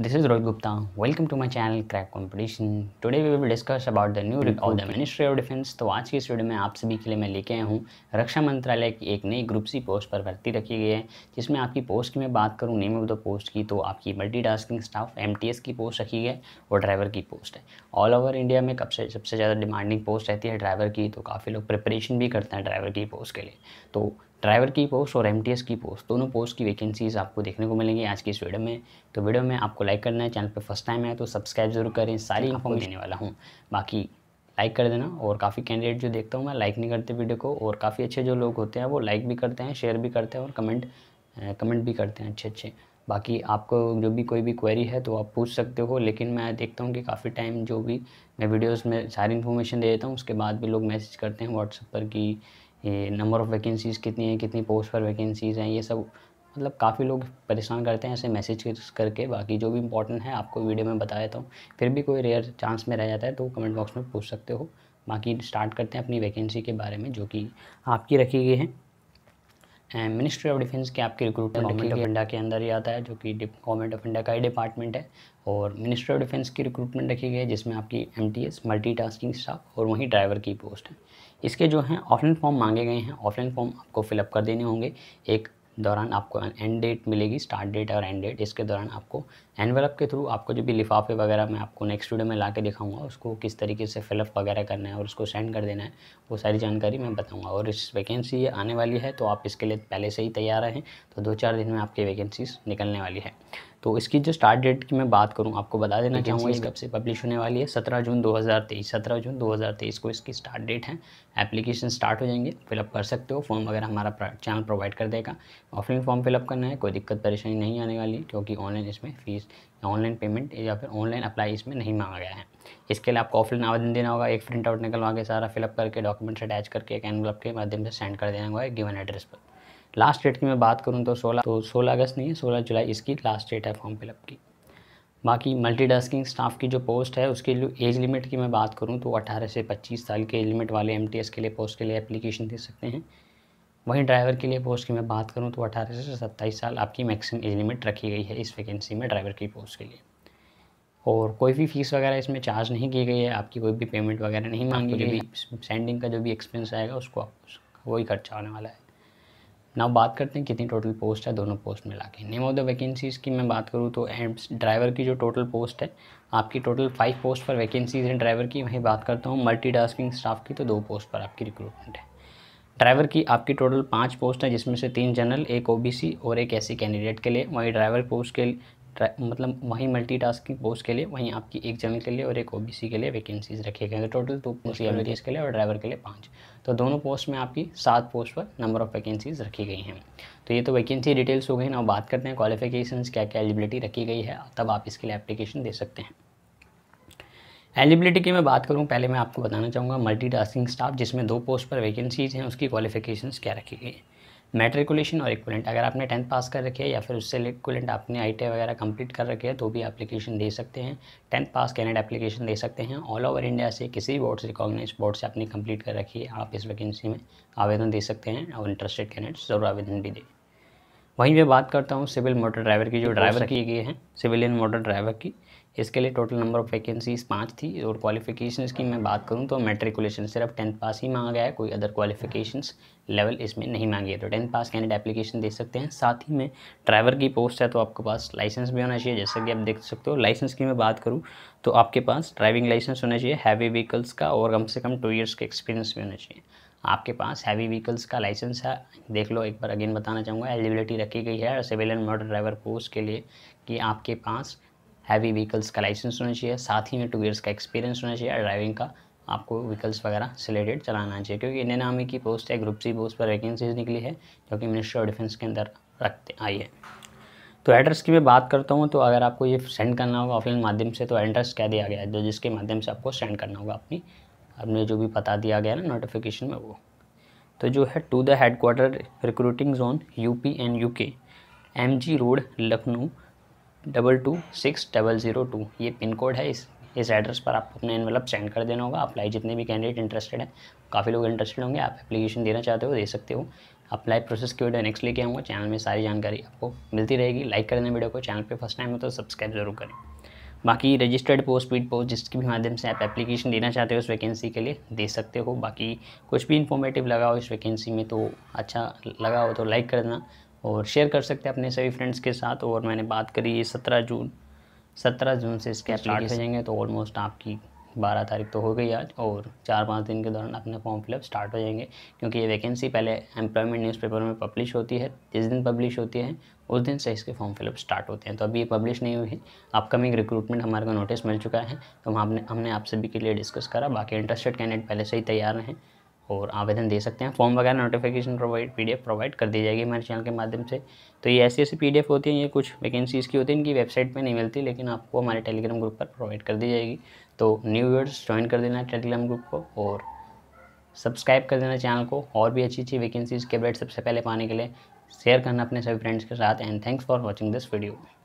This is Rohit Gupta welcome to my channel crack Competition. Today we will discuss about the new report the ministry of defence तो आज की इस video में आप सभी के लिए मैं लेके आया हूँ रक्षा मंत्रालय की एक नई ग्रुप सी पोस्ट पर भर्ती रखी गई है जिसमें आपकी पोस्ट की मैं बात करूँ नेम ऑफ द पोस्ट की तो आपकी टास्किंग स्टाफ एम की पोस्ट रखी गई है और ड्राइवर की पोस्ट है ऑल ओवर इंडिया में कब से सबसे ज़्यादा डिमांडिंग पोस्ट रहती है ड्राइवर की तो काफ़ी लोग प्रिपरेशन भी करते हैं ड्राइवर की पोस्ट के लिए तो ड्राइवर की पोस्ट और एम की पोस्ट दोनों पोस्ट की वैकेंसीज आपको देखने को मिलेंगी आज की इस वीडियो में तो वीडियो में आपको लाइक करना है चैनल पर फर्स्ट टाइम है तो सब्सक्राइब जरूर करें सारी इन्फॉर्मेशन देने वाला हूँ बाकी लाइक कर देना और काफ़ी कैंडिडेट जो देखता हूँ मैं लाइक नहीं करते वीडियो को और काफ़ी अच्छे जो लोग होते हैं वो लाइक भी करते हैं शेयर भी करते हैं और कमेंट कमेंट भी करते हैं अच्छे अच्छे बाकी आपको जो भी कोई भी क्वेरी है तो आप पूछ सकते हो लेकिन मैं देखता हूँ कि काफ़ी टाइम जो भी मैं वीडियोस में सारी इन्फॉर्मेशन दे देता हूँ उसके बाद भी लोग मैसेज करते हैं व्हाट्सएप पर कि ये नंबर ऑफ़ वैकेंसीज़ कितनी हैं कितनी पोस्ट पर वैकेंसीज़ हैं ये सब मतलब काफ़ी लोग परेशान करते हैं ऐसे मैसेज करके बाकी जो भी इंपॉर्टेंट है आपको वीडियो में बता देता हूँ फिर भी कोई रेयर चांस में रह जाता है तो कमेंट बॉक्स में पूछ सकते हो बाकी स्टार्ट करते हैं अपनी वैकेंसी के बारे में जो कि आपकी रखी गई है एंड मिनिस्ट्री ऑफ डिफेंस के आपके रिक्रूटमेंट गवर्नमेंट ऑफ इंडिया के अंदर ही आता है जो कि गवर्नमेंट ऑफ इंडिया का ही डिपार्टमेंट है और मिनिस्ट्री ऑफ डिफेंस की रिक्रूटमेंट रखी गई है जिसमें आपकी M T S multi tasking staff और वहीं ड्राइवर की पोस्ट है इसके जो हैं ऑफलाइन फॉर्म मांगे गए हैं ऑफलाइन फॉर्म आपको फिलअप कर देने होंगे एक दौरान आपको एंड डेट मिलेगी स्टार्ट डेट और एंड डेट इसके दौरान आपको एनवेलप के थ्रू आपको जो भी लिफाफे वगैरह मैं आपको नेक्स्ट वीडियो में ला के दिखाऊँगा उसको किस तरीके से फिलअप वगैरह करना है और उसको सेंड कर देना है वो सारी जानकारी मैं बताऊँगा और इस वैकेंसी ये आने वाली है तो आप इसके लिए पहले से ही तैयार रहें तो दो चार दिन में आपकी वैकेंसीज निकलने वाली है तो इसकी जो स्टार्ट डेट की मैं बात करूँ आपको बता देना चाहूँगा इस कब से पब्लिश होने वाली है सत्रह जून 2023 सत्रह जून 2023 को इसकी स्टार्ट डेट है एप्लीकेशन स्टार्ट हो जाएंगे फिलअप कर सकते हो फॉर्म वगैरह हमारा चैनल प्रोवाइड कर देगा ऑफलाइन फॉर्म फिलअप करना है कोई दिक्कत परेशानी नहीं आने वाली क्योंकि ऑनलाइन इसमें फीस ऑनलाइन पेमेंट या फिर ऑनलाइन अप्लाई इसमें नहीं मांगा गया है इसके लिए आपको ऑफलाइन आवेदन देना होगा एक प्रिंट आउट निकलवा के सारा फिलअप करके डॉक्यूमेंट्स अटैच करके एक एनवलप के माध्यम से सेंड कर देना होगा गिवन एड्रेस पर लास्ट डेट की मैं बात करूँ तो सोलह तो सोलह अगस्त नहीं है सोलह जुलाई इसकी लास्ट डेट है फॉर्म फिलअप की बाकी मल्टी स्टाफ की जो पोस्ट है उसके लिए एज लिमिट की मैं बात करूँ तो 18 से 25 साल के एज लिमिट वाले एम के लिए पोस्ट के लिए एप्लीकेशन दे सकते हैं वहीं ड्राइवर के लिए पोस्ट की मैं बात करूँ तो 18 से 27 साल आपकी मैक्सिमम एज लिमिट रखी गई है इस वैकेंसी में ड्राइवर की पोस्ट के लिए और कोई भी फीस वगैरह इसमें चार्ज नहीं की गई है आपकी कोई भी पेमेंट वगैरह नहीं मांगी गई सेंडिंग का जो भी एक्सपेंस आएगा उसको वही खर्चा होने वाला है नाउ बात करते हैं कितनी टोटल पोस्ट है दोनों पोस्ट मिला के नेम ऑफ द वैकेंसीज़ की मैं बात करूँ तो एम्स ड्राइवर की जो टोटल पोस्ट है आपकी टोटल फाइव पोस्ट पर वैकेंसीज़ हैं ड्राइवर की वहीं बात करता हूँ टास्किंग स्टाफ की तो दो पोस्ट पर आपकी रिक्रूटमेंट है ड्राइवर की आपकी टोटल पाँच पोस्ट हैं जिसमें से तीन जनरल एक ओ और एक ऐसी कैंडिडेट के लिए वहीं ड्राइवर पोस्ट के मतलब वहीं मल्टी टास्किंग पोस्ट के लिए वहीं आपकी एक जनरल के लिए और एक ओबीसी के लिए वैकेंसीज रखी गई टोटल दो पोस्ट एमबीबीएस के लिए और ड्राइवर के लिए पाँच तो दोनों पोस्ट में आपकी सात पोस्ट पर नंबर ऑफ़ वैकेंसीज रखी गई हैं तो ये तो वैकेंसी डिटेल्स हो गई ना बात करते हैं क्वालिफिकेशन क्या क्या एलिबिलिटी रखी गई है तब आप इसके लिए एप्लीकेशन दे सकते हैं एलिजिबिलिटी की मैं बात करूं पहले मैं आपको बताना चाहूँगा मल्टीटास्किंग स्टाफ जिसमें दो पोस्ट पर वैकेंसीज हैं उसकी क्वालिफिकेशंस क्या रखी गई है मेट्रिकुलेशन और इक्वलेंट अगर आपने टेंथ पास कर रखी है या फिर उससे इक्वलेंट आपने आई वगैरह कंप्लीट कर रखी है तो भी एप्लीकेशन दे सकते हैं टेंथ पास कैनेड एप्लीकेशन दे सकते हैं ऑल ओवर इंडिया से किसी भी बोर्ड से रिकॉग्नाइज बोर्ड से आपने कंप्लीट कर रखी है आप इस वैकेंसी में आवेदन दे सकते हैं और इंटरेस्टेड कैनेड्स ज़रूर आवेदन भी दें वहीं मैं बात करता हूँ सिविल मोटर ड्राइवर की जो ड्राइवर की गई हैं सिविल इन मोटर ड्राइवर की इसके लिए टोटल नंबर ऑफ़ वैकेंसीज पाँच थी और क्वालिफिकेशन की मैं बात करूँ तो मेट्रिकुलेशन सिर्फ टेंथ पास ही मांगा गया है कोई अदर क्वालिफिकेशन लेवल इसमें नहीं मांगी है तो टेंथ पास कैंडिडेट एप्लीकेशन दे सकते हैं साथ ही में ड्राइवर की पोस्ट है तो आपके पास लाइसेंस भी होना चाहिए जैसा कि आप देख सकते हो लाइसेंस की मैं बात करूँ तो आपके पास ड्राइविंग लाइसेंस होना चाहिए हैवी व्हीकल्स का और कम से कम टू ईयर्स का एक्सपीरियंस भी होना चाहिए आपके पास हैवी व्हीकल्स का लाइसेंस है देख लो एक बार अगेन बताना चाहूँगा एलिजिबिलिटी रखी गई है civil and motor driver post के लिए कि आपके पास हैवी व्हीकल्स का लाइसेंस होना चाहिए साथ ही में टू ईयर्स का एक्सपीरियंस होना चाहिए ड्राइविंग का आपको व्हीकल्स वगैरह सिलेटेड चलाना चाहिए क्योंकि इंडियन आर्मी की पोस्ट है ग्रुप सी पोस्ट पर वैकेंसीज निकली है जो कि मिनिस्ट्री ऑफ डिफेंस के अंदर रखते आई है तो एड्रेस की मैं बात करता हूँ तो अगर आपको ये सेंड करना होगा ऑफलाइन माध्यम से तो एड्रेस क्या दिया गया है जो जिसके माध्यम से आपको सेंड करना होगा अपनी आपने जो भी पता दिया गया ना नोटिफिकेशन में वो तो जो है to the quarter recruiting zone UP and UK MG road Lucknow double two six double zero two ये पिन कोड है इस इस एड्रेस पर आप अपने इनवेलप सेंड कर देना होगा अप्लाई जितने भी कैंडिडेट इंटरेस्टेड हैं काफ़ी लोग इंटरेस्टेड होंगे आप एप्लीकेशन देना चाहते हो दे सकते हो अप्लाई प्रोसेस की वीडियो नेक्स्ट लेके आऊँगा चैनल में सारी जानकारी आपको मिलती रहेगी लाइक कर देना वीडियो को चैनल पर फर्स्ट टाइम हो तो सब्सक्राइब जरूर करें बाकी रजिस्टर्ड पोस्ट पेड पोस्ट जिसके भी माध्यम से आप एप्लीकेशन देना चाहते हो उस वैकेंसी के लिए दे सकते हो बाकी कुछ भी इन्फॉर्मेटिव लगा हो इस वैकेंसी में तो अच्छा लगा हो तो लाइक करना और शेयर कर सकते हैं अपने सभी फ्रेंड्स के साथ और मैंने बात करी ये सत्रह जून सत्रह जून से इसके स्टार्ट हो जाएंगे तो ऑलमोस्ट आपकी बारह तारीख तो हो गई आज और चार पाँच दिन के दौरान अपने फॉर्म फिलअप स्टार्ट हो जाएंगे क्योंकि ये वैकेंसी पहले एम्प्लॉयमेंट न्यूज़पेपर में पब्लिश होती है जिस दिन पब्लिश होती है उस दिन से इसके फॉर्म फिलअप स्टार्ट होते हैं तो अभी ये पब्लिश नहीं हुई है अपकमिंग रिक्रूटमेंट हमारे को नोटिस मिल चुका है तो हम आपने हमने आप सभी के लिए डिस्कस करा बाकी इंटरेस्टेड कैंडिडेट पहले से ही तैयार हैं और आवेदन दे सकते हैं फॉर्म वगैरह नोटिफिकेशन प्रोवाइड पी प्रोवाइड कर दी जाएगी हमारे चैनल के माध्यम से तो ये ऐसी ऐसी पी होती हैं ये कुछ वैकेंसीज़ की होती हैं इनकी वेबसाइट पे नहीं मिलती लेकिन आपको हमारे टेलीग्राम ग्रुप पर प्रोवाइड कर दी जाएगी तो न्यू ईयर्स ज्वाइन कर देना टेलीग्राम ग्रुप को और सब्सक्राइब कर देना चैनल को और भी अच्छी अच्छी वैकेंसीज़ के अपडेट सबसे पहले पाने के लिए शेयर करना अपने सभी फ्रेंड्स के साथ and thanks for watching this video